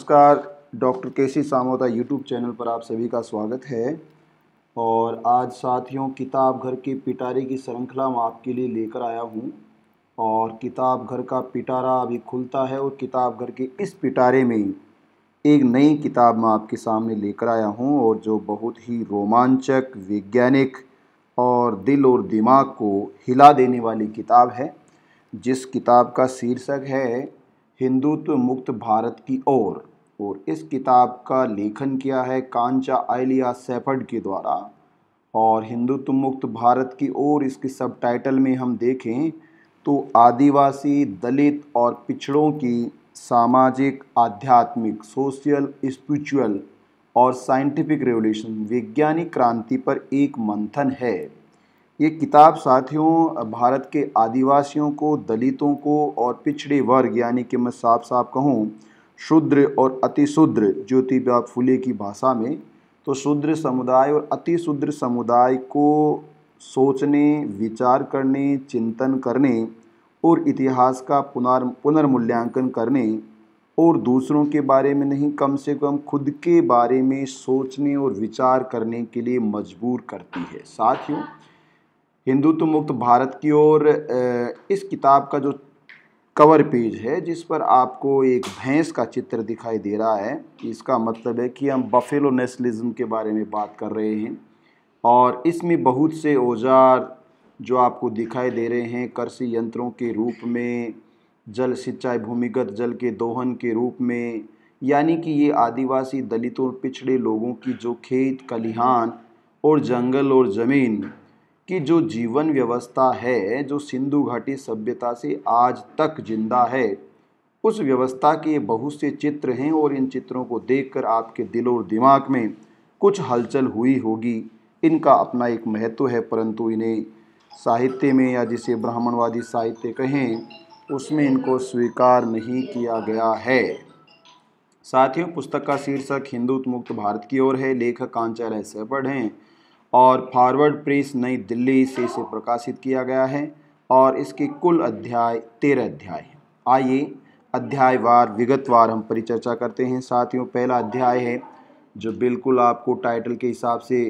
नमस्कार डॉक्टर के सी सामोता YouTube channel पर आप सभी का स्वागत है और आज साथियों किताब घर की पिटारी की श्रृंखला मैं आपके लिए लेकर आया हूँ और किताब घर का पिटारा अभी खुलता है और किताब घर के इस पिटारे में एक नई किताब मैं आपके सामने लेकर आया हूँ और जो बहुत ही रोमांचक वैज्ञानिक और दिल और दिमाग को हिला देने वाली किताब है जिस किताब का शीर्षक है हिंदुत्व मुक्त भारत की ओर और इस किताब का लेखन किया है कांचा आइलिया सेफर्ड के द्वारा और हिंदुत्व मुक्त भारत की ओर इसके सब टाइटल में हम देखें तो आदिवासी दलित और पिछड़ों की सामाजिक आध्यात्मिक सोशल स्पिरिचुअल और साइंटिफिक रेवोल्यूशन वैज्ञानिक क्रांति पर एक मंथन है ये किताब साथियों भारत के आदिवासियों को दलितों को और पिछड़े वर्ग यानी कि मैं साफ साफ कहूँ शूद्र और अतिशूद्र ज्योतिबा फुले की भाषा में तो शूद्र समुदाय और अतिशूद्र समुदाय को सोचने विचार करने चिंतन करने और इतिहास का पुनर् पुनर्मूल्यांकन करने और दूसरों के बारे में नहीं कम से कम खुद के बारे में सोचने और विचार करने के लिए मजबूर करती है साथियों हिंदुत्व मुक्त भारत की ओर इस किताब का जो कवर पेज है जिस पर आपको एक भैंस का चित्र दिखाई दे रहा है इसका मतलब है कि हम बफेलो नेस्लिज्म के बारे में बात कर रहे हैं और इसमें बहुत से औजार जो आपको दिखाई दे रहे हैं कृषि यंत्रों के रूप में जल सिंचाई भूमिगत जल के दोहन के रूप में यानी कि ये आदिवासी दलितों पिछड़े लोगों की जो खेत कलिहान और जंगल और ज़मीन कि जो जीवन व्यवस्था है जो सिंधु घाटी सभ्यता से आज तक जिंदा है उस व्यवस्था के बहुत से चित्र हैं और इन चित्रों को देखकर आपके दिल और दिमाग में कुछ हलचल हुई होगी इनका अपना एक महत्व है परंतु इन्हें साहित्य में या जिसे ब्राह्मणवादी साहित्य कहें उसमें इनको स्वीकार नहीं किया गया है साथियों पुस्तक का शीर्षक हिंदुत्व मुक्त भारत की ओर है लेखक कांचालय सहपड़ हैं और फॉरवर्ड प्रेस नई दिल्ली से इसे प्रकाशित किया गया है और इसके कुल अध्याय तेरह अध्याय हैं आइए अध्यायवार विगतवार हम परिचर्चा करते हैं साथियों पहला अध्याय है जो बिल्कुल आपको टाइटल के हिसाब से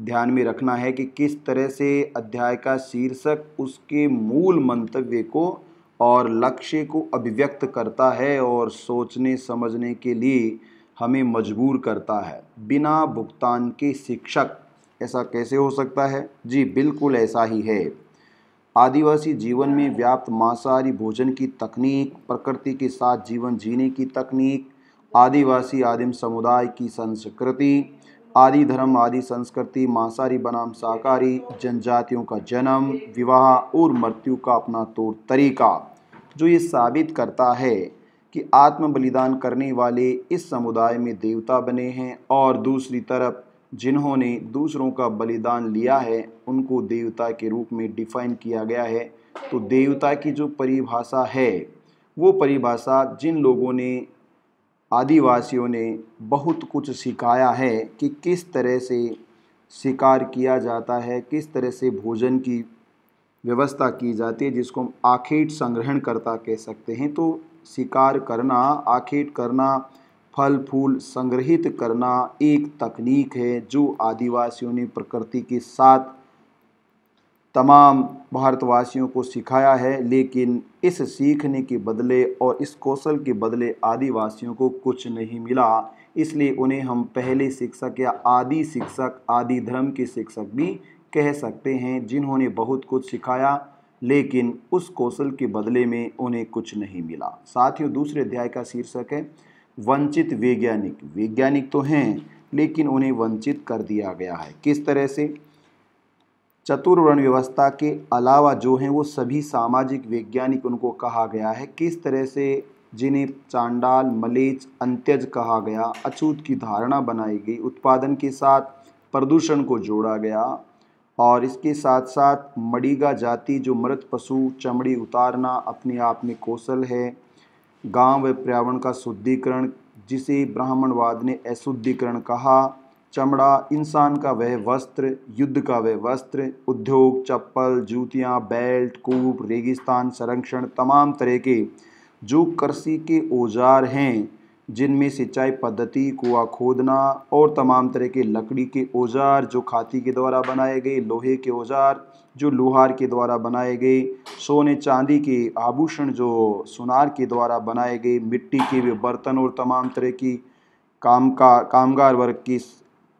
ध्यान में रखना है कि किस तरह से अध्याय का शीर्षक उसके मूल मंतव्य को और लक्ष्य को अभिव्यक्त करता है और सोचने समझने के लिए हमें मजबूर करता है बिना भुगतान के शिक्षक ऐसा कैसे हो सकता है जी बिल्कुल ऐसा ही है आदिवासी जीवन में व्याप्त मांसाहारी भोजन की तकनीक प्रकृति के साथ जीवन जीने की तकनीक आदिवासी आदिम समुदाय की संस्कृति आदि धर्म आदि संस्कृति मांसाहारी बनाम शाकाहारी जनजातियों का जन्म विवाह और मृत्यु का अपना तौर तरीका जो ये साबित करता है कि आत्म बलिदान करने वाले इस समुदाय में देवता बने हैं और दूसरी तरफ जिन्होंने दूसरों का बलिदान लिया है उनको देवता के रूप में डिफाइन किया गया है तो देवता की जो परिभाषा है वो परिभाषा जिन लोगों ने आदिवासियों ने बहुत कुछ सिखाया है कि किस तरह से शिकार किया जाता है किस तरह से भोजन की व्यवस्था की जाती है जिसको हम आखेट संग्रहण करता कह सकते हैं तो शिकार करना आखेट करना फल फूल संग्रहित करना एक तकनीक है जो आदिवासियों ने प्रकृति के साथ तमाम भारतवासियों को सिखाया है लेकिन इस सीखने के बदले और इस कौशल के बदले आदिवासियों को कुछ नहीं मिला इसलिए उन्हें हम पहले शिक्षक या आदि शिक्षक आदि धर्म के शिक्षक भी कह सकते हैं जिन्होंने बहुत कुछ सिखाया लेकिन उस कौशल के बदले में उन्हें कुछ नहीं मिला साथियों दूसरे अध्याय का शीर्षक है वंचित वैज्ञानिक वैज्ञानिक तो हैं लेकिन उन्हें वंचित कर दिया गया है किस तरह से चतुर्वर्ण व्यवस्था के अलावा जो हैं वो सभी सामाजिक वैज्ञानिक उनको कहा गया है किस तरह से जिन्हें चांडाल मलेच अंत्यज कहा गया अछूत की धारणा बनाई गई उत्पादन के साथ प्रदूषण को जोड़ा गया और इसके साथ साथ मड़ीगा जाति जो मृत पशु चमड़ी उतारना अपने आप में कौशल है गांव व पर्यावरण का शुद्धिकरण जिसे ब्राह्मणवाद ने अशुद्धिकरण कहा चमड़ा इंसान का वह वस्त्र युद्ध का वह वस्त्र उद्योग चप्पल जूतियाँ बेल्ट कूप रेगिस्तान संरक्षण तमाम तरह के जो कृषि के औजार हैं जिनमें सिंचाई पद्धति कुआ खोदना और तमाम तरह के लकड़ी के औजार जो खाती के द्वारा बनाए गए लोहे के औजार जो लुहार के द्वारा बनाए गए सोने चांदी के आभूषण जो सुनार के द्वारा बनाए गए मिट्टी के भी बर्तन और तमाम तरह की काम का कामगार वर्ग की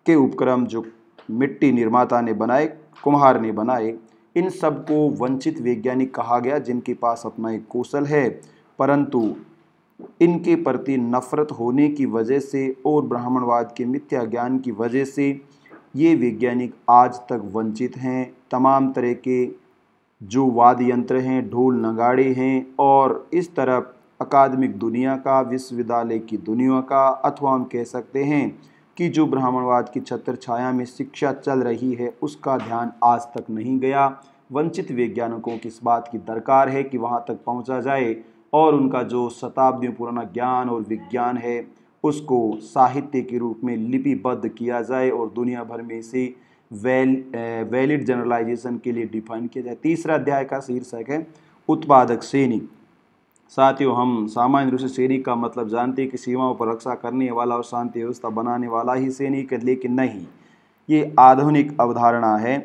के उपक्रम जो मिट्टी निर्माता ने बनाए कुम्हार ने बनाए इन सबको वंचित वैज्ञानिक कहा गया जिनके पास अपना एक कौशल है परंतु इनके प्रति नफरत होने की वजह से और ब्राह्मणवाद के मिथ्या ज्ञान की वजह से ये वैज्ञानिक आज तक वंचित हैं तमाम तरह के जो वाद्य यंत्र हैं ढोल नगाड़े हैं और इस तरफ अकादमिक दुनिया का विश्वविद्यालय की दुनिया का अथवा हम कह सकते हैं कि जो ब्राह्मणवाद की छत्र छाया में शिक्षा चल रही है उसका ध्यान आज तक नहीं गया वंचित वैज्ञानिकों की इस बात की दरकार है कि वहाँ तक पहुँचा जाए और उनका जो शताब्दियों पुराना ज्ञान और विज्ञान है उसको साहित्य के रूप में लिपिबद्ध किया जाए और दुनिया भर में इसे वैल वैलिड जनरलाइजेशन के लिए डिफाइन किया जाए तीसरा अध्याय का शीर्षक है उत्पादक श्रेणी साथियों हम सामान्य रूप से सैनिक का मतलब जानते हैं कि सीमाओं पर रक्षा करने वाला और शांति व्यवस्था बनाने वाला ही सैनिक है लेकिन नहीं ये आधुनिक अवधारणा है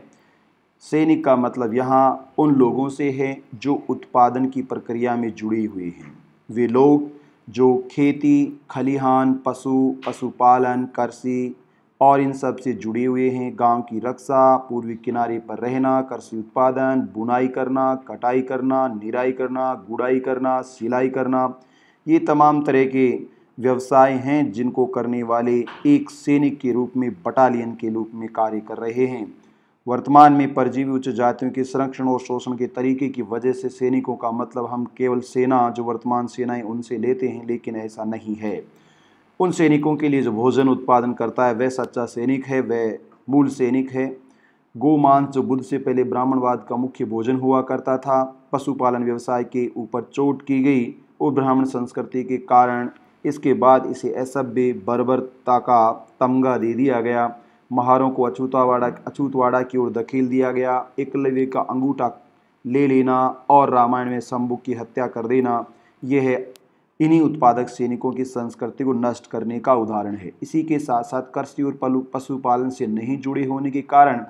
सैनिक का मतलब यहाँ उन लोगों से है जो उत्पादन की प्रक्रिया में जुड़े हुए हैं वे लोग जो खेती खलिहान पशु पशुपालन कृषि और इन सब से जुड़े हुए हैं गांव की रक्षा पूर्वी किनारे पर रहना कृषि उत्पादन बुनाई करना कटाई करना निराई करना गुड़ाई करना सिलाई करना ये तमाम तरह के व्यवसाय हैं जिनको करने वाले एक सैनिक के रूप में बटालियन के रूप में कार्य कर रहे हैं वर्तमान में परजीवी उच्च जातियों के संरक्षण और शोषण के तरीके की वजह से सैनिकों का मतलब हम केवल सेना जो वर्तमान सेनाएं उनसे लेते हैं लेकिन ऐसा नहीं है उन सैनिकों के लिए जो भोजन उत्पादन करता है वह सच्चा सैनिक है वह मूल सैनिक है गोमांस जो बुद्ध से पहले ब्राह्मणवाद का मुख्य भोजन हुआ करता था पशुपालन व्यवसाय के ऊपर चोट की गई और ब्राह्मण संस्कृति के कारण इसके बाद इसे असभ्य बर्बरता का तमगा दे दिया गया महारों को अछूतावाड़ा अछूतवाड़ा की ओर धकेल दिया गया एकलव्य का अंगूठा ले लेना और रामायण में शंभु की हत्या कर देना यह इन्हीं उत्पादक सैनिकों की संस्कृति को नष्ट करने का उदाहरण है इसी के साथ साथ कृषि और पशुपालन से नहीं जुड़े होने के कारण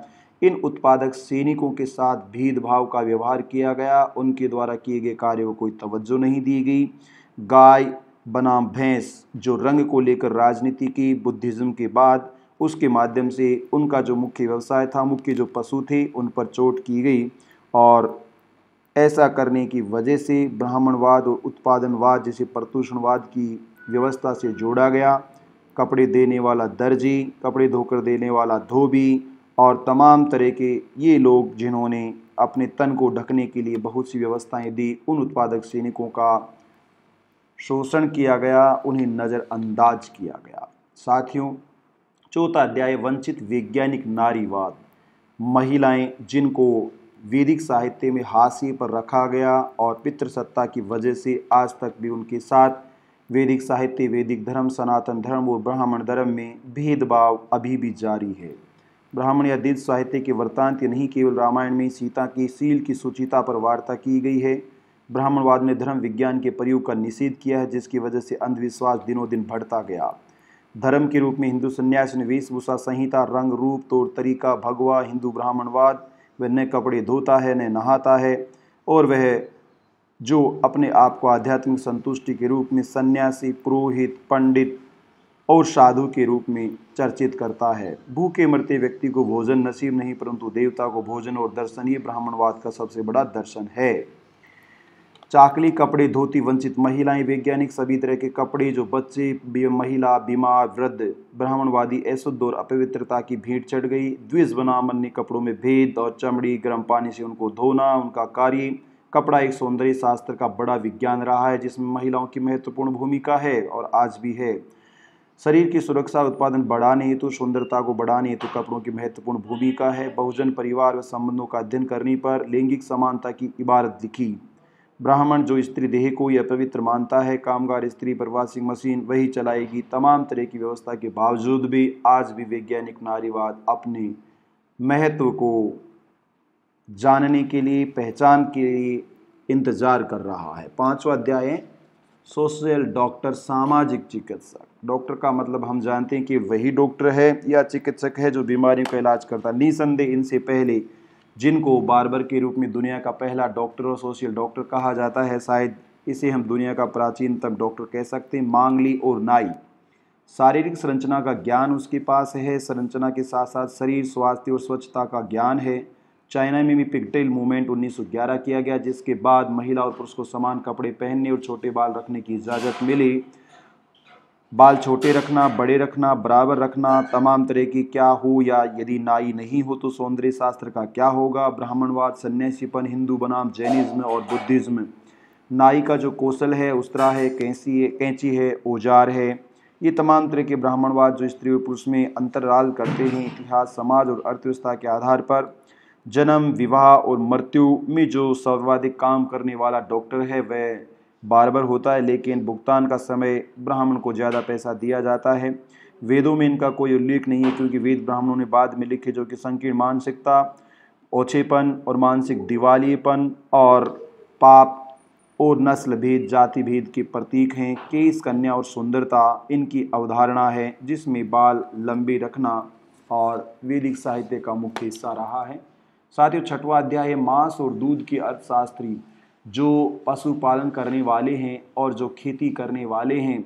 इन उत्पादक सैनिकों के साथ भेदभाव का व्यवहार किया गया उनके द्वारा किए गए कार्य को कोई तवज्जो नहीं दी गई गाय बनाम भैंस जो रंग को लेकर राजनीति की बुद्धिज़्म के बाद उसके माध्यम से उनका जो मुख्य व्यवसाय था मुख्य जो पशु थे उन पर चोट की गई और ऐसा करने की वजह से ब्राह्मणवाद और उत्पादनवाद जैसे प्रदूषणवाद की व्यवस्था से जोड़ा गया कपड़े देने वाला दर्जी कपड़े धोकर देने वाला धोबी और तमाम तरह के ये लोग जिन्होंने अपने तन को ढकने के लिए बहुत सी व्यवस्थाएं दी उन उत्पादक सैनिकों का शोषण किया गया उन्हें नज़रअंदाज किया गया साथियों चौथा अध्याय वंचित वैज्ञानिक नारीवाद महिलाएं जिनको वैदिक साहित्य में हाशिए पर रखा गया और पितृसत्ता की वजह से आज तक भी उनके साथ वैदिक साहित्य वैदिक धर्म सनातन धर्म और ब्राह्मण धर्म में भेदभाव अभी भी जारी है ब्राह्मण या दिव्य साहित्य के वृत्तांत नहीं केवल रामायण में सीता की सील की सुचिता पर वार्ता की गई है ब्राह्मणवाद ने धर्म विज्ञान के प्रयोग का निषेध किया है जिसकी वजह से अंधविश्वास दिनों दिन बढ़ता गया धर्म के रूप में हिंदू संन्यास ने वेशभूषा संहिता रंग रूप तौर तरीका भगवा हिंदू ब्राह्मणवाद वह न कपड़े धोता है न नहाता है और वह जो अपने आप को आध्यात्मिक संतुष्टि के रूप में सन्यासी पुरोहित पंडित और साधु के रूप में चर्चित करता है भूखे मरते व्यक्ति को भोजन नसीब नहीं परंतु देवता को भोजन और दर्शन ब्राह्मणवाद का सबसे बड़ा दर्शन है चाकली कपड़े धोती वंचित महिलाएं वैज्ञानिक सभी तरह के कपड़े जो बच्चे महिला बीमार वृद्ध ब्राह्मणवादी ऐसो और अपवित्रता की भीड़ चढ़ गई द्विज बना अन्य कपड़ों में भेद और चमड़ी गर्म पानी से उनको धोना उनका कार्य कपड़ा एक सौंदर्य शास्त्र का बड़ा विज्ञान रहा है जिसमें महिलाओं की महत्वपूर्ण भूमिका है और आज भी है शरीर की सुरक्षा उत्पादन बढ़ाने हेतु सुंदरता को बढ़ाने हेतु कपड़ों की महत्वपूर्ण भूमिका है बहुजन परिवार व संबंधों का अध्ययन करने पर लैंगिक समानता की इबारत लिखी ब्राह्मण जो स्त्री देह को या पवित्र मानता है कामगार स्त्री पर वॉशिंग मशीन वही चलाएगी तमाम तरह की व्यवस्था के बावजूद भी आज भी वैज्ञानिक नारीवाद अपने महत्व को जानने के लिए पहचान के लिए इंतज़ार कर रहा है पांचवा अध्याय सोशल डॉक्टर सामाजिक चिकित्सक डॉक्टर का मतलब हम जानते हैं कि वही डॉक्टर है या चिकित्सक है जो बीमारियों का इलाज करता निसंदेह इनसे पहले जिनको बारबर के रूप में दुनिया का पहला डॉक्टर और सोशल डॉक्टर कहा जाता है शायद इसे हम दुनिया का प्राचीनतम डॉक्टर कह सकते हैं मांगली और नाई शारीरिक संरचना का ज्ञान उसके पास है संरचना के साथ साथ शरीर स्वास्थ्य और स्वच्छता का ज्ञान है चाइना में भी पिगटेल मूवमेंट 1911 किया गया जिसके बाद महिला और पुरुष को समान कपड़े पहनने और छोटे बाल रखने की इजाज़त मिली बाल छोटे रखना बड़े रखना बराबर रखना तमाम तरह की क्या हो या यदि नाई नहीं हो तो सौंदर्य शास्त्र का क्या होगा ब्राह्मणवाद सन्यासीपन हिंदू बनाम जैनिज्म और बुद्धिज़्म नाई का जो कौशल है उस्तरा है कैंसी है कैंची है औजार है ये तमाम तरह के ब्राह्मणवाद जो स्त्री और पुरुष में अंतराल करते हैं इतिहास समाज और अर्थव्यवस्था के आधार पर जन्म विवाह और मृत्यु में जो सर्वाधिक काम करने वाला डॉक्टर है वह बार बार होता है लेकिन भुगतान का समय ब्राह्मण को ज़्यादा पैसा दिया जाता है वेदों में इनका कोई उल्लेख नहीं है क्योंकि वेद ब्राह्मणों ने बाद में लिखे जो कि संकीर्ण मानसिकता ओछेपन और मानसिक दिवालीपन और पाप और नस्ल भेद जाति भेद के प्रतीक हैं केस कन्या और सुंदरता इनकी अवधारणा है जिसमें बाल लंबे रखना और वैदिक साहित्य का मुख्य हिस्सा रहा है साथ ही छठवा अध्याय मांस और दूध की अर्थशास्त्री जो पशुपालन करने वाले हैं और जो खेती करने वाले हैं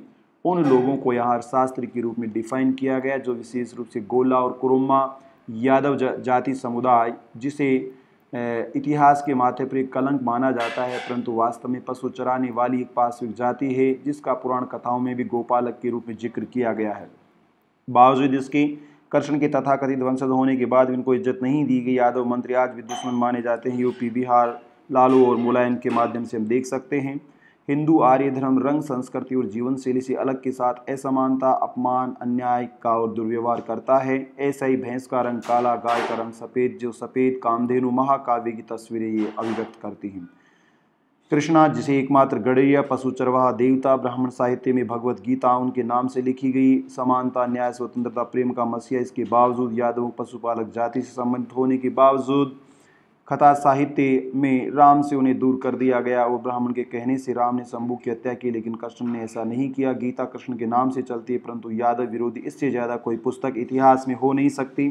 उन लोगों को यहाँ शास्त्र के रूप में डिफाइन किया गया जो विशेष रूप से गोला और कुरुमा यादव जाति समुदाय जिसे इतिहास के माथे पर एक कलंक माना जाता है परंतु वास्तव में पशु चराने वाली एक पार्श्विक जाति है जिसका पुराण कथाओं में भी गोपालक के रूप में जिक्र किया गया है बावजूद इसके कृष्ण के तथाकथित वंशज होने के बाद भी इनको इज्जत नहीं दी गई यादव मंत्री आज भी दुश्मन माने जाते हैं यूपी बिहार लालो और मुलायम के माध्यम से हम देख सकते हैं हिंदू आर्य धर्म रंग संस्कृति और जीवन शैली से अलग के साथ असमानता अपमान अन्याय का और दुर्व्यवहार करता है ऐसा ही भैंस का रंग काला गाय का रंग सफ़ेद जो सफ़ेद कामधेनु महाकाव्य की तस्वीरें ये अभिव्यक्त करती हैं कृष्णा जिसे एकमात्र गड़ैया पशु चरवाहा देवता ब्राह्मण साहित्य में भगवत गीता उनके नाम से लिखी गई समानता न्याय स्वतंत्रता प्रेम का मसीहा इसके बावजूद यादव पशुपालक जाति से संबंधित होने के बावजूद कथा साहित्य में राम से उन्हें दूर कर दिया गया और ब्राह्मण के कहने से राम ने शंभु की हत्या की लेकिन कृष्ण ने ऐसा नहीं किया गीता कृष्ण के नाम से चलती है परंतु यादव विरोधी इससे ज़्यादा कोई पुस्तक इतिहास में हो नहीं सकती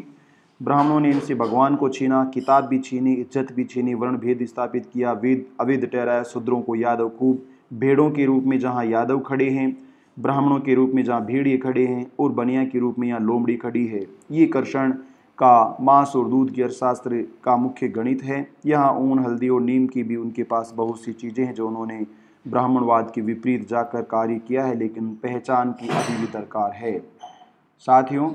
ब्राह्मणों ने इनसे भगवान को छीना किताब भी छीनी इज्जत भी छीनी वर्ण भेद स्थापित किया वेद अविध ठहराया शूद्रों को यादव खूब भेड़ों के रूप में जहाँ यादव खड़े हैं ब्राह्मणों के रूप में जहाँ भेड़िए खड़े हैं और बनिया के रूप में यहाँ लोमड़ी खड़ी है ये कर्षण का मांस और दूध के अर्थशास्त्र का मुख्य गणित है यहाँ ऊन हल्दी और नीम की भी उनके पास बहुत सी चीज़ें हैं जो उन्होंने ब्राह्मणवाद के विपरीत जाकर कार्य किया है लेकिन पहचान की अभी भी दरकार है साथियों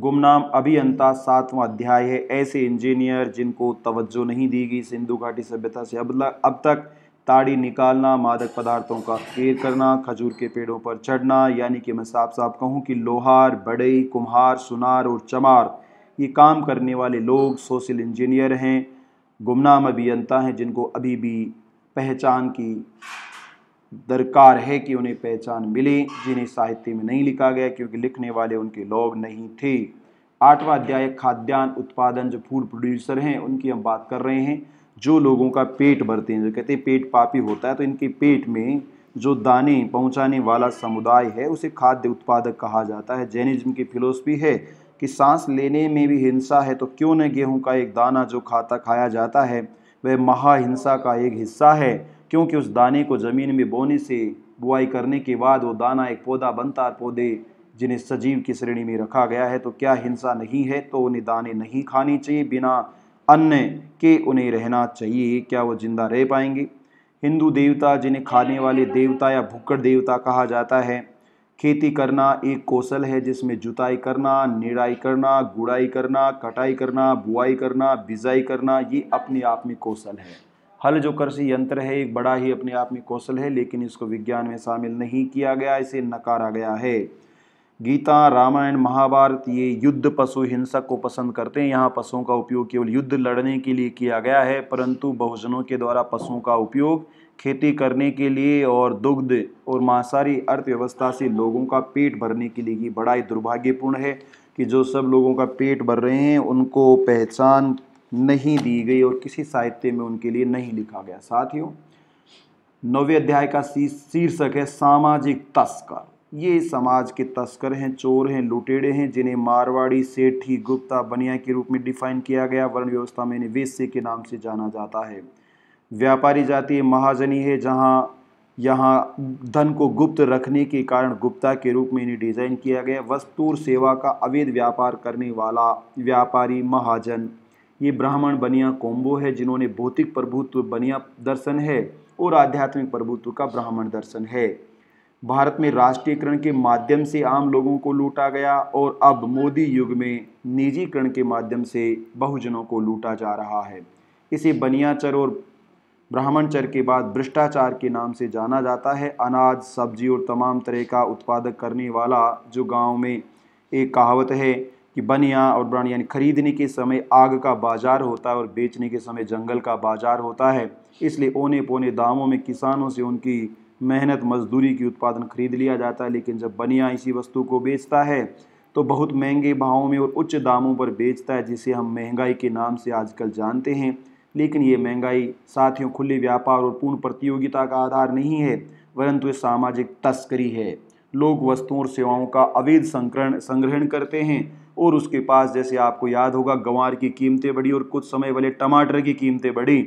गुमनाम अभियंता सातवां अध्याय है ऐसे इंजीनियर जिनको तवज्जो नहीं दी गई सिंधु घाटी सभ्यता से अब अब तक ताड़ी निकालना मादक पदार्थों का फेर करना खजूर के पेड़ों पर चढ़ना यानी कि मैं साफ साफ कहूँ कि लोहार बड़ई कुम्हार सुनार और चमार ये काम करने वाले लोग सोशल इंजीनियर हैं गुमनाम अभियंता हैं जिनको अभी भी पहचान की दरकार है कि उन्हें पहचान मिले जिन्हें साहित्य में नहीं लिखा गया क्योंकि लिखने वाले उनके लोग नहीं थे आठवां अध्याय खाद्यान्न उत्पादन जो फूड प्रोड्यूसर हैं उनकी हम बात कर रहे हैं जो लोगों का पेट भरते हैं जो कहते हैं पेट पापी होता है तो इनके पेट में जो दाने पहुंचाने वाला समुदाय है उसे खाद्य उत्पादक कहा जाता है जैनिज्म की फिलोसफी है कि सांस लेने में भी हिंसा है तो क्यों न गेहूं का एक दाना जो खाता खाया जाता है वह महाहिंसा का एक हिस्सा है क्योंकि उस दाने को ज़मीन में बोने से बुआई करने के बाद वो दाना एक पौधा बनता पौधे जिन्हें सजीव की श्रेणी में रखा गया है तो क्या हिंसा नहीं है तो उन्हें दाने नहीं खाने चाहिए बिना अन्न के उन्हें रहना चाहिए क्या वो जिंदा रह पाएंगे हिंदू देवता जिन्हें खाने वाले देवता या भुक्कड़ देवता कहा जाता है खेती करना एक कौशल है जिसमें जुताई करना निराई करना गुड़ाई करना कटाई करना बुआई करना बिजाई करना ये अपने आप में कौशल है हल जो कृषि यंत्र है एक बड़ा ही अपने आप में कौशल है लेकिन इसको विज्ञान में शामिल नहीं किया गया इसे नकारा गया है गीता रामायण महाभारत ये युद्ध पशु हिंसक को पसंद करते हैं यहाँ पशुओं का उपयोग केवल युद्ध लड़ने के लिए किया गया है परंतु बहुजनों के द्वारा पशुओं का उपयोग खेती करने के लिए और दुग्ध और मांसाहारी अर्थव्यवस्था से लोगों का पेट भरने के लिए बड़ा ही दुर्भाग्यपूर्ण है कि जो सब लोगों का पेट भर रहे हैं उनको पहचान नहीं दी गई और किसी साहित्य में उनके लिए नहीं लिखा गया साथियों नौवे अध्याय का शीर्षक है सामाजिक तस्कर ये समाज के तस्कर हैं चोर हैं लुटेड़े हैं जिन्हें मारवाड़ी सेठी गुप्ता बनिया के रूप में डिफाइन किया गया वर्ण व्यवस्था में इन्हें वेश्य के नाम से जाना जाता है व्यापारी जाति महाजनी है जहाँ यहाँ धन को गुप्त रखने के कारण गुप्ता के रूप में इन्हें डिज़ाइन किया गया वस्तु और सेवा का अवैध व्यापार करने वाला व्यापारी महाजन ये ब्राह्मण बनिया कोम्बो है जिन्होंने भौतिक प्रभुत्व बनिया दर्शन है और आध्यात्मिक प्रभुत्व का ब्राह्मण दर्शन है भारत में राष्ट्रीयकरण के माध्यम से आम लोगों को लूटा गया और अब मोदी युग में निजीकरण के माध्यम से बहुजनों को लूटा जा रहा है इसे बनियाचर और ब्राह्मणचर के बाद भ्रष्टाचार के नाम से जाना जाता है अनाज सब्जी और तमाम तरह का उत्पादक करने वाला जो गांव में एक कहावत है कि बनिया और ब्राण यानी खरीदने के समय आग का बाजार होता है और बेचने के समय जंगल का बाजार होता है इसलिए ओने पोने दामों में किसानों से उनकी मेहनत मजदूरी की उत्पादन खरीद लिया जाता है लेकिन जब बनिया इसी वस्तु को बेचता है तो बहुत महंगे भावों में और उच्च दामों पर बेचता है जिसे हम महंगाई के नाम से आजकल जानते हैं लेकिन ये महंगाई साथियों खुले व्यापार और पूर्ण प्रतियोगिता का आधार नहीं है ये सामाजिक तस्करी है लोग वस्तुओं और सेवाओं का अवैध संक्रण संग्रहण करते हैं और उसके पास जैसे आपको याद होगा गंवार की कीमतें बढ़ी और कुछ समय पहले टमाटर की कीमतें बढ़ी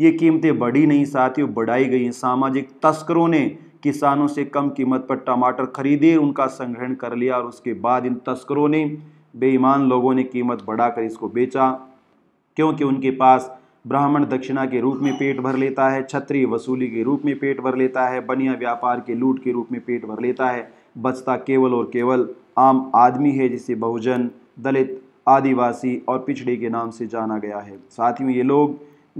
ये कीमतें बढ़ी नहीं साथियों बढ़ाई गई सामाजिक तस्करों ने किसानों से कम कीमत पर टमाटर खरीदे उनका संग्रहण कर लिया और उसके बाद इन तस्करों ने बेईमान लोगों ने कीमत बढ़ाकर इसको बेचा क्योंकि उनके पास ब्राह्मण दक्षिणा के रूप में पेट भर लेता है छत्री वसूली के रूप में पेट भर लेता है बनिया व्यापार के लूट के रूप में पेट भर लेता है बचता केवल और केवल आम आदमी है जिसे बहुजन दलित आदिवासी और पिछड़े के नाम से जाना गया है साथियों ये लोग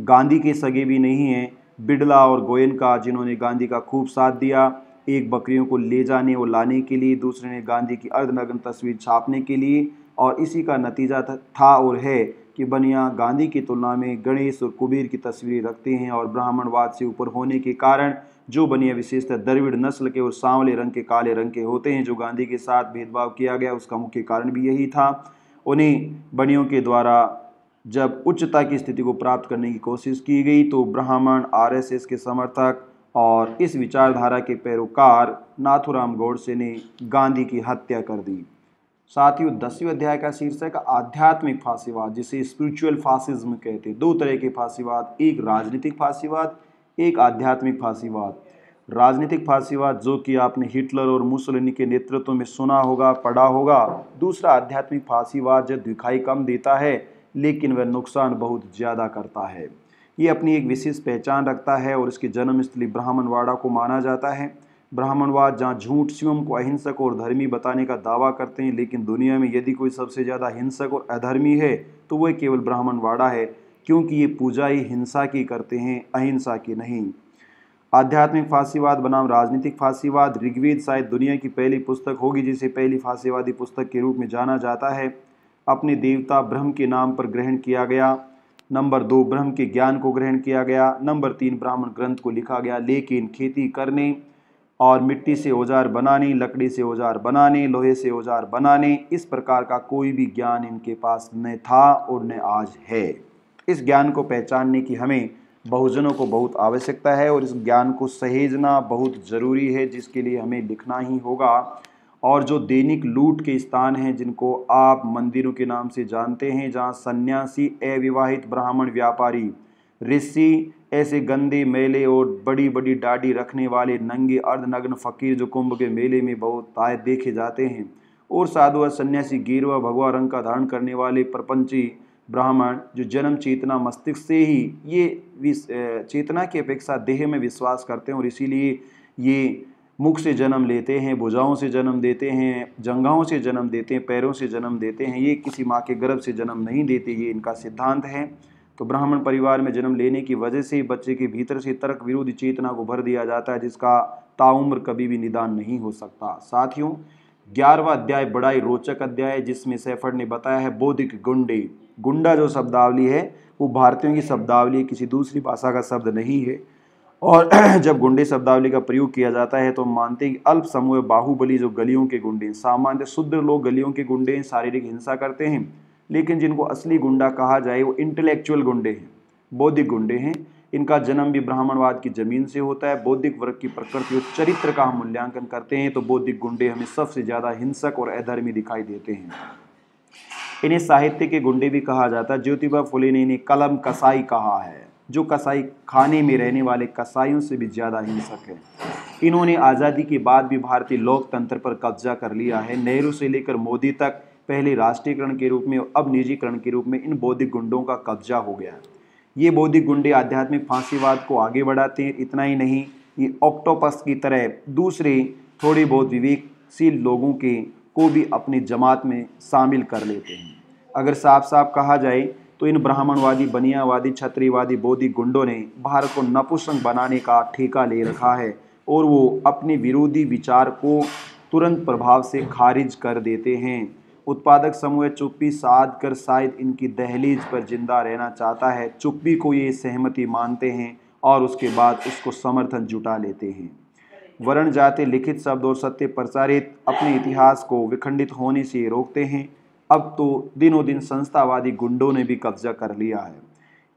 गांधी के सगे भी नहीं हैं बिड़ला और गोयन का जिन्होंने गांधी का खूब साथ दिया एक बकरियों को ले जाने और लाने के लिए दूसरे ने गांधी की अर्धनग्न तस्वीर छापने के लिए और इसी का नतीजा था और है कि बनिया गांधी की तुलना में गणेश और कुबेर की तस्वीरें रखते हैं और ब्राह्मणवाद से ऊपर होने के कारण जो बनिया विशेषतः द्रविड़ नस्ल के और सांवले रंग के काले रंग के होते हैं जो गांधी के साथ भेदभाव किया गया उसका मुख्य कारण भी यही था उन्हें बनियों के द्वारा जब उच्चता की स्थिति को प्राप्त करने की कोशिश की गई तो ब्राह्मण आरएसएस के समर्थक और इस विचारधारा के पैरोकार नाथुराम गौड़से ने गांधी की हत्या कर दी साथ ही दसवीं अध्याय का शीर्षक आध्यात्मिक फांसीवाद जिसे स्पिरिचुअल फासिज्म कहते हैं दो तरह के फांसीवाद एक राजनीतिक फांसीवाद एक आध्यात्मिक फांसीवाद राजनीतिक फांसीवाद जो कि आपने हिटलर और मुसलिनी के नेतृत्व में सुना होगा पढ़ा होगा दूसरा आध्यात्मिक फांसीवाद जो दिखाई कम देता है लेकिन वह नुकसान बहुत ज़्यादा करता है ये अपनी एक विशेष पहचान रखता है और इसकी जन्मस्थली ब्राह्मणवाड़ा को माना जाता है ब्राह्मणवाद जहाँ झूठ स्वयं को अहिंसक और धर्मी बताने का दावा करते हैं लेकिन दुनिया में यदि कोई सबसे ज़्यादा हिंसक और अधर्मी है तो वह केवल ब्राह्मणवाड़ा है क्योंकि ये पूजा ही हिंसा की करते हैं अहिंसा की नहीं आध्यात्मिक फांसीवाद बनाम राजनीतिक फांसीवाद ऋग्वेद शायद दुनिया की पहली पुस्तक होगी जिसे पहली फांसीवादी पुस्तक के रूप में जाना जाता है अपने देवता ब्रह्म के नाम पर ग्रहण किया गया नंबर दो ब्रह्म के ज्ञान को ग्रहण किया गया नंबर तीन ब्राह्मण ग्रंथ को लिखा गया लेकिन खेती करने और मिट्टी से औजार बनाने लकड़ी से औजार बनाने लोहे से औजार बनाने इस प्रकार का कोई भी ज्ञान इनके पास न था और न आज है इस ज्ञान को पहचानने की हमें बहुजनों को बहुत आवश्यकता है और इस ज्ञान को सहेजना बहुत ज़रूरी है जिसके लिए हमें लिखना ही होगा और जो दैनिक लूट के स्थान हैं जिनको आप मंदिरों के नाम से जानते हैं जहाँ सन्यासी अविवाहित ब्राह्मण व्यापारी ऋषि ऐसे गंदे मेले और बड़ी बड़ी दाढ़ी रखने वाले नंगे अर्धनग्न फकीर जो कुंभ के मेले में बहुत आए देखे जाते हैं और साधु और सन्यासी गिरवा भगवा रंग का धारण करने वाले प्रपंची ब्राह्मण जो जन्म चेतना मस्तिष्क से ही ये चेतना की अपेक्षा देह में विश्वास करते हैं और इसीलिए ये मुख से जन्म लेते हैं भुजाओं से जन्म देते हैं जंगाओं से जन्म देते हैं पैरों से जन्म देते हैं ये किसी माँ के गर्भ से जन्म नहीं देते ये इनका सिद्धांत है तो ब्राह्मण परिवार में जन्म लेने की वजह से ही बच्चे के भीतर से तर्क विरोधी चेतना को भर दिया जाता है जिसका ताउम्र कभी भी निदान नहीं हो सकता साथियों ग्यारहवा अध्याय बड़ा ही रोचक अध्याय है जिसमें सैफर्ड ने बताया है बौद्धिक गुंडे गुंडा जो शब्दावली है वो भारतीयों की शब्दावली किसी दूसरी भाषा का शब्द नहीं है और जब गुंडे शब्दावली का प्रयोग किया जाता है तो मानते हैं कि अल्प समूह बाहुबली जो गलियों के गुंडे सामान्य शुद्र लोग गलियों के गुंडे शारीरिक हिंसा करते हैं लेकिन जिनको असली गुंडा कहा जाए वो इंटेलेक्चुअल गुंडे हैं बौद्धिक गुंडे हैं इनका जन्म भी ब्राह्मणवाद की ज़मीन से होता है बौद्धिक वर्ग की प्रकृति और चरित्र का हम मूल्यांकन करते हैं तो बौद्धिक गुंडे हमें सबसे ज़्यादा हिंसक और अधर्मी दिखाई देते हैं इन्हें साहित्य के गुंडे भी कहा जाता है ज्योतिबा फुले ने इन्हें कलम कसाई कहा है जो कसाई खाने में रहने वाले कसाईयों से भी ज़्यादा हिंसक है इन्होंने आज़ादी के बाद भी भारतीय लोकतंत्र पर कब्जा कर लिया है नेहरू से लेकर मोदी तक पहले राष्ट्रीयकरण के रूप में अब निजीकरण के रूप में इन बौद्धिक गुंडों का कब्जा हो गया है ये बौद्धिक गुंडे आध्यात्मिक फांसीवाद को आगे बढ़ाते हैं इतना ही नहीं ये ऑक्टोपस की तरह दूसरे थोड़े बहुत विवेकशील लोगों के को भी अपनी जमात में शामिल कर लेते हैं अगर साफ साफ कहा जाए तो इन ब्राह्मणवादी बनियावादी छत्रीवादी बौद्धिक गुंडों ने भारत को नपुसंग बनाने का ठेका ले रखा है और वो अपने विरोधी विचार को तुरंत प्रभाव से खारिज कर देते हैं उत्पादक समूह चुप्पी साध कर शायद इनकी दहलीज पर जिंदा रहना चाहता है चुप्पी को ये सहमति मानते हैं और उसके बाद उसको समर्थन जुटा लेते हैं वर्ण जाते लिखित शब्द और सत्य प्रचारित अपने इतिहास को विखंडित होने से रोकते हैं अब तो दिनों दिन संस्थावादी गुंडों ने भी कब्जा कर लिया है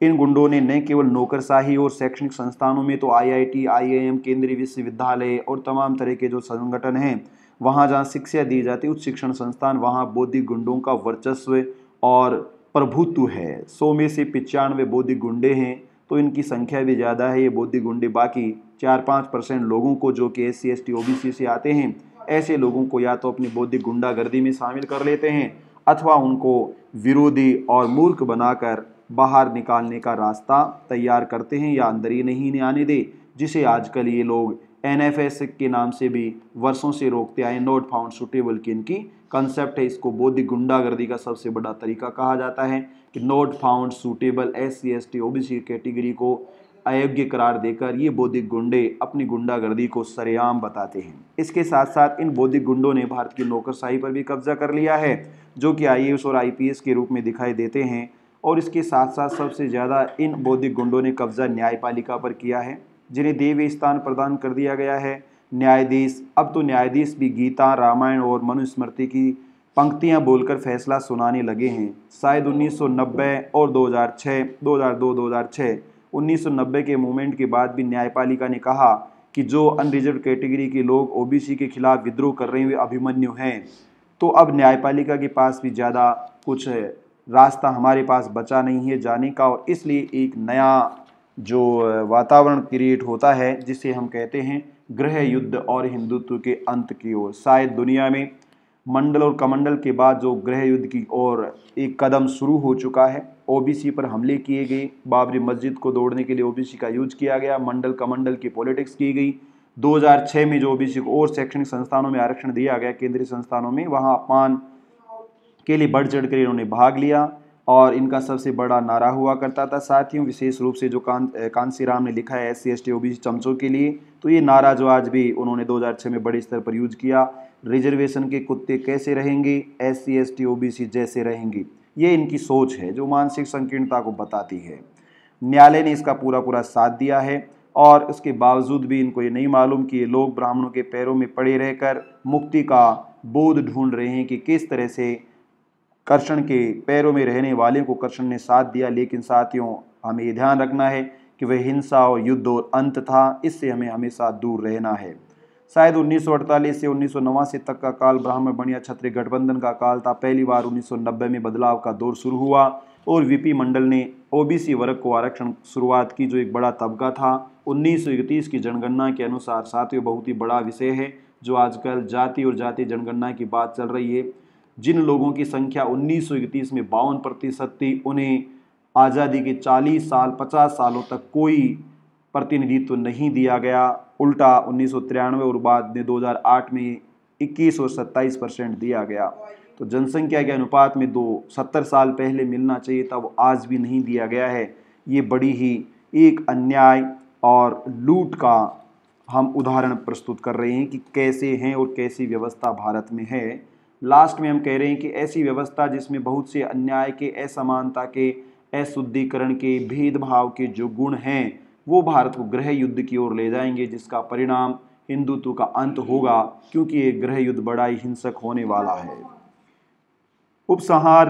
इन गुंडों ने न केवल नौकरशाही और शैक्षणिक संस्थानों में तो आईआईटी, आईएएम, केंद्रीय विश्वविद्यालय और तमाम तरह के जो संगठन हैं वहाँ जहाँ शिक्षा दी जाती उच्च शिक्षण संस्थान वहाँ बौद्धिक गुंडों का वर्चस्व और प्रभुत्व है सौ में से पचानवे बौद्धिक गुंडे हैं तो इनकी संख्या भी ज़्यादा है ये बौद्धिक गुंडे बाकी चार पाँच परसेंट लोगों को जो कि S C S T O B C से आते हैं ऐसे लोगों को या तो अपनी बौद्धिक गुंडागर्दी में शामिल कर लेते हैं अथवा उनको विरोधी और मूर्ख बनाकर बाहर निकालने का रास्ता तैयार करते हैं या अंदर ही नहीं आने दे जिसे आजकल ये लोग एस के नाम से भी वर्षों से रोकते आए नोट फाउंड सुटेबल की इनकी कंसेप्ट है इसको बौद्धिक गुंडागर्दी का सबसे बड़ा तरीका कहा जाता है कि not found suitable S C S T O B C category को अयोग्य करार देकर ये बौद्धिक गुंडे अपनी गुंडागर्दी को सरेआम बताते हैं इसके साथ साथ इन बौद्धिक गुंडों ने भारत की नौकरशाही पर भी कब्जा कर लिया है जो कि आई और आई के रूप में दिखाई देते हैं और इसके साथ साथ सबसे ज़्यादा इन बौद्धिक गुंडों ने कब्जा न्यायपालिका पर किया है जिन्हें देव स्थान प्रदान कर दिया गया है न्यायाधीश अब तो न्यायाधीश भी गीता रामायण और मनुस्मृति की पंक्तियां बोलकर फैसला सुनाने लगे हैं शायद 1990 और 2006 2002 2006 1990 के मूवमेंट के बाद भी न्यायपालिका ने कहा कि जो अनरिजर्व कैटेगरी के लोग ओबीसी के खिलाफ विद्रोह कर रहे हुए अभिमन्यु हैं तो अब न्यायपालिका के पास भी ज़्यादा कुछ रास्ता हमारे पास बचा नहीं है जाने का और इसलिए एक नया जो वातावरण क्रिएट होता है जिसे हम कहते हैं ग्रह युद्ध और हिंदुत्व के अंत की ओर शायद दुनिया में मंडल और कमंडल के बाद जो ग्रह युद्ध की ओर एक कदम शुरू हो चुका है ओबीसी पर हमले किए गए बाबरी मस्जिद को दौड़ने के लिए ओबीसी का यूज किया गया मंडल कमंडल की पॉलिटिक्स की गई 2006 में जो ओबीसी को और शैक्षणिक संस्थानों में आरक्षण दिया गया केंद्रीय संस्थानों में वहाँ अपमान के लिए बढ़ चढ़ कर इन्होंने भाग लिया और इनका सबसे बड़ा नारा हुआ करता था साथियों विशेष रूप से जो कान कांसी राम ने लिखा है S C S T O B चमचों के लिए तो ये नारा जो आज भी उन्होंने 2006 में बड़े स्तर पर यूज किया रिजर्वेशन के कुत्ते कैसे रहेंगे S C S T O B C जैसे रहेंगी ये इनकी सोच है जो मानसिक संकीर्णता को बताती है न्यायालय ने इसका पूरा पूरा साथ दिया है और इसके बावजूद भी इनको ये नहीं मालूम कि ये लोग ब्राह्मणों के पैरों में पड़े रहकर मुक्ति का बोध ढूंढ रहे हैं कि किस तरह से कर्षण के पैरों में रहने वाले को कर्षण ने साथ दिया लेकिन साथियों हमें ये ध्यान रखना है कि वह हिंसा और युद्ध और अंत था इससे हमें हमेशा दूर रहना है शायद 1948 से उन्नीस तक का काल ब्राह्मण बनिया छत्री गठबंधन का काल था पहली बार 1990 में बदलाव का दौर शुरू हुआ और वीपी मंडल ने ओबीसी वर्ग को आरक्षण शुरुआत की जो एक बड़ा तबका था उन्नीस की जनगणना के अनुसार साथियों बहुत ही बड़ा विषय है जो आजकल जाति और जाति जनगणना की बात चल रही है जिन लोगों की संख्या उन्नीस में बावन प्रतिशत थी उन्हें आज़ादी के 40 साल 50 सालों तक कोई प्रतिनिधित्व नहीं दिया गया उल्टा उन्नीस और बाद में 2008 में 21 और 27 परसेंट दिया गया तो जनसंख्या के अनुपात में दो सत्तर साल पहले मिलना चाहिए था वो आज भी नहीं दिया गया है ये बड़ी ही एक अन्याय और लूट का हम उदाहरण प्रस्तुत कर रहे हैं कि कैसे हैं और कैसी व्यवस्था भारत में है लास्ट में हम कह रहे हैं कि ऐसी व्यवस्था जिसमें बहुत से अन्याय के असमानता के अशुद्धिकरण के भेदभाव के जो गुण हैं वो भारत को ग्रह युद्ध की ओर ले जाएंगे जिसका परिणाम हिंदुत्व का अंत होगा क्योंकि ये ग्रह युद्ध बड़ा ही हिंसक होने वाला है उपसंहार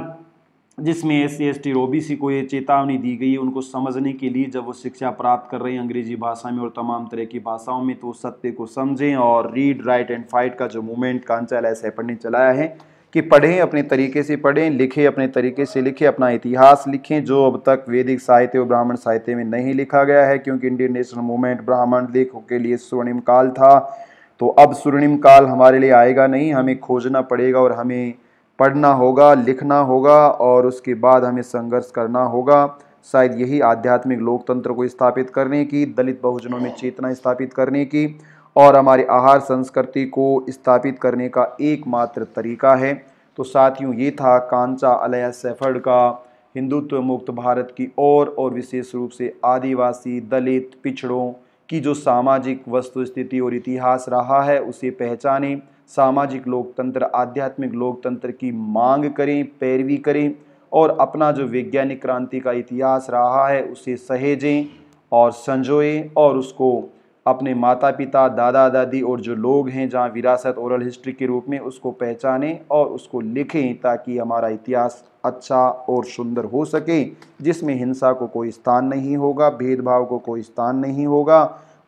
जिसमें एस सी एस टी और को ये चेतावनी दी गई है उनको समझने के लिए जब वो शिक्षा प्राप्त कर रहे हैं अंग्रेजी भाषा में और तमाम तरह की भाषाओं में तो सत्य को समझें और रीड राइट एंड फाइट का जो मूवमेंट कांचल एस हैपन ने चलाया है कि पढ़ें अपने तरीके से पढ़ें लिखें अपने तरीके से लिखें अपना इतिहास लिखें जो अब तक वैदिक साहित्य और ब्राह्मण साहित्य में नहीं लिखा गया है क्योंकि इंडियन नेशनल मूवमेंट ब्राह्मण लेखों के लिए स्वर्णिम काल था तो अब स्वर्णिम काल हमारे लिए आएगा नहीं हमें खोजना पड़ेगा और हमें पढ़ना होगा लिखना होगा और उसके बाद हमें संघर्ष करना होगा शायद यही आध्यात्मिक लोकतंत्र को स्थापित करने की दलित बहुजनों में चेतना स्थापित करने की और हमारे आहार संस्कृति को स्थापित करने का एकमात्र तरीका है तो साथियों ये था कांचा अलया सेफर्ड का हिंदुत्व मुक्त भारत की ओर और विशेष रूप से आदिवासी दलित पिछड़ों की जो सामाजिक वस्तु स्थिति और इतिहास रहा है उसे पहचाने सामाजिक लोकतंत्र आध्यात्मिक लोकतंत्र की मांग करें पैरवी करें और अपना जो वैज्ञानिक क्रांति का इतिहास रहा है उसे सहेजें और संजोएं और उसको अपने माता पिता दादा दादी और जो लोग हैं जहाँ विरासत औरल हिस्ट्री के रूप में उसको पहचानें और उसको लिखें ताकि हमारा इतिहास अच्छा और सुंदर हो सके जिसमें हिंसा को कोई स्थान नहीं होगा भेदभाव को कोई स्थान नहीं होगा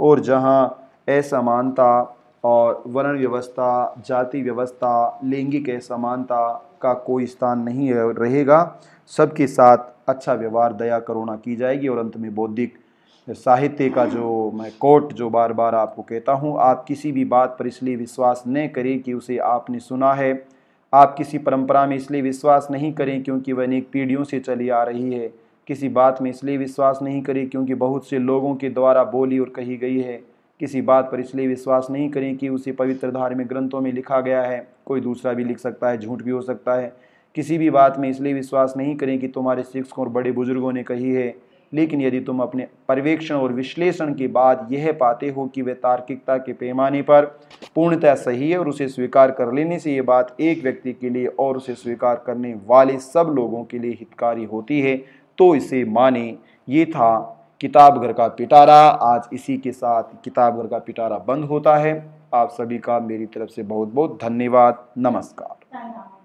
और जहाँ असमानता और वर्ण व्यवस्था जाति व्यवस्था लैंगिक समानता का कोई स्थान नहीं रहेगा सबके साथ अच्छा व्यवहार दया करुणा की जाएगी और अंत में बौद्धिक साहित्य का जो मैं कोट जो बार बार आपको कहता हूँ आप किसी भी बात पर इसलिए विश्वास न करें कि उसे आपने सुना है आप किसी परंपरा में इसलिए विश्वास नहीं करें क्योंकि वह अनेक पीढ़ियों से चली आ रही है किसी बात में इसलिए विश्वास नहीं करें क्योंकि बहुत से लोगों के द्वारा बोली और कही गई है किसी बात पर इसलिए विश्वास नहीं करें कि उसे पवित्र धार्मिक ग्रंथों में लिखा गया है कोई दूसरा भी लिख सकता है झूठ भी हो सकता है किसी भी बात में इसलिए विश्वास नहीं करें कि तुम्हारे शिक्षकों और बड़े बुजुर्गों ने कही है लेकिन यदि तुम अपने पर्यवेक्षण और विश्लेषण के बाद यह पाते हो कि वह तार्किकता के पैमाने पर पूर्णतः सही है और उसे स्वीकार कर लेने से ये बात एक व्यक्ति के लिए और उसे स्वीकार करने वाले सब लोगों के लिए हितकारी होती है तो इसे माने ये था किताब घर का पिटारा आज इसी के साथ किताब घर का पिटारा बंद होता है आप सभी का मेरी तरफ से बहुत बहुत धन्यवाद नमस्कार